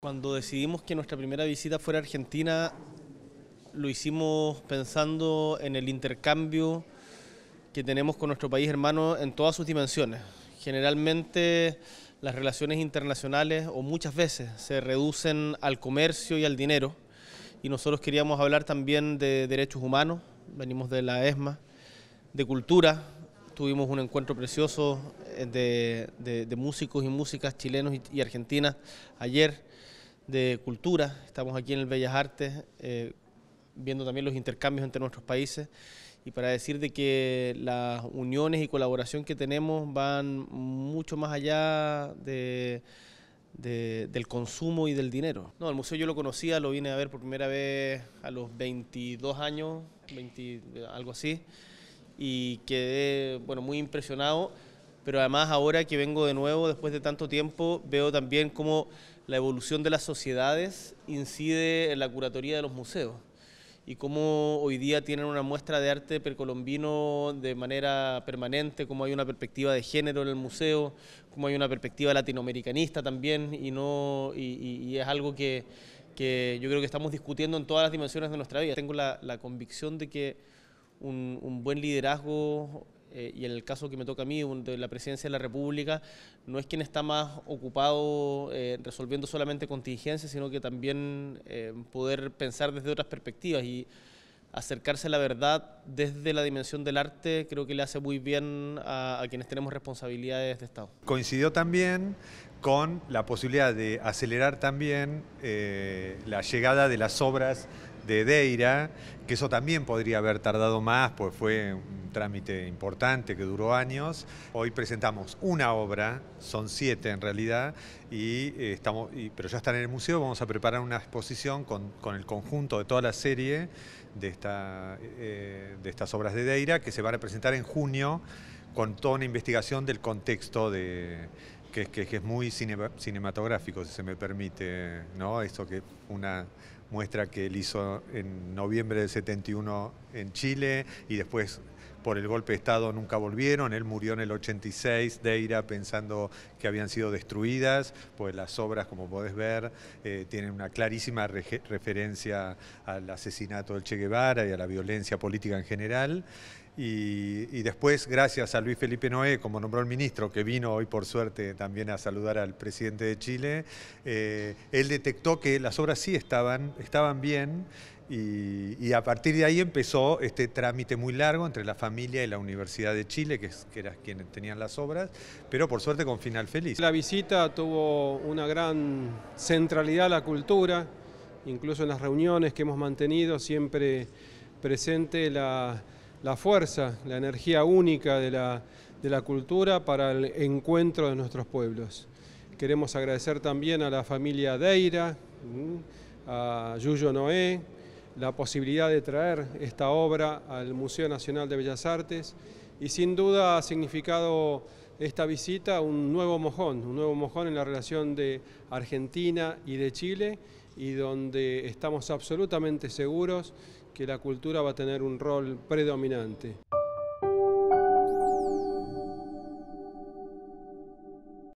Cuando decidimos que nuestra primera visita fuera a Argentina, lo hicimos pensando en el intercambio que tenemos con nuestro país hermano en todas sus dimensiones. Generalmente las relaciones internacionales o muchas veces se reducen al comercio y al dinero y nosotros queríamos hablar también de derechos humanos, venimos de la ESMA, de cultura, tuvimos un encuentro precioso eh, de, músicos y músicas chilenos y, argentinas ayer de cultura. Estamos aquí en el Bellas Artes eh, viendo también los intercambios entre nuestros países y para decir de que las uniones y colaboración que tenemos van mucho más allá del consumo y del dinero. No, el museo yo lo conocía, lo vine a ver por primera vez a los 22 años, algo así y quedé bueno, muy impresionado, pero además ahora que vengo de nuevo después de tanto tiempo, veo también cómo la evolución de las sociedades incide en la curatoría de los museos y cómo hoy día tienen una muestra de arte precolombino de manera permanente, cómo hay una perspectiva de género en el museo, cómo hay una perspectiva latinoamericanista también, y, no, y, es algo que, que, yo creo que estamos discutiendo en todas las dimensiones de nuestra vida. Tengo la, la convicción de que un, buen liderazgo eh, y en el caso que me toca a mí, de la presidencia de la República, no es quien está más ocupado eh, resolviendo solamente contingencias, sino que también eh, poder pensar desde otras perspectivas y acercarse a la verdad desde la dimensión del arte creo que le hace muy bien a quienes tenemos responsabilidades de Estado. Coincidió también con la posibilidad de acelerar también la llegada de las obras de Deira, que eso también podría haber tardado más, pues fue un trámite importante que duró años. Hoy presentamos una obra, son siete en realidad, y eh, estamos, pero ya están en el museo, vamos a preparar una exposición con, el conjunto de toda la serie de, esta, eh, eh, de estas obras de Deira, que se van a presentar en junio con toda una investigación del contexto de, que, que es muy cinematográfico, si se me permite, ¿no? Esto que una muestra que él hizo en noviembre del 71 en Chile y después por el golpe de Estado nunca volvieron, él murió en el 86, Deira pensando que habían sido destruidas, pues las obras, como podés ver, eh, tienen una clarísima referencia al asesinato del Che Guevara y a la violencia política en general. Y, después, gracias a Luis Felipe Noé, como nombró el ministro, que vino hoy por suerte también a saludar al presidente de Chile, eh, él detectó que las obras sí estaban estaban bien y, a partir de ahí empezó este trámite muy largo entre la familia y la Universidad de Chile, que, es, eran quienes tenían las obras, pero por suerte con final feliz. La visita tuvo una gran centralidad a la cultura, incluso en las reuniones que hemos mantenido siempre presente la, fuerza, la energía única de la, de la cultura para el encuentro de nuestros pueblos. Queremos agradecer también a la familia Deira, a Yuyo Noé, la posibilidad de traer esta obra al Museo Nacional de Bellas Artes y sin duda ha significado esta visita un nuevo mojón, un nuevo mojón en la relación de Argentina y de Chile y donde estamos absolutamente seguros que la cultura va a tener un rol predominante.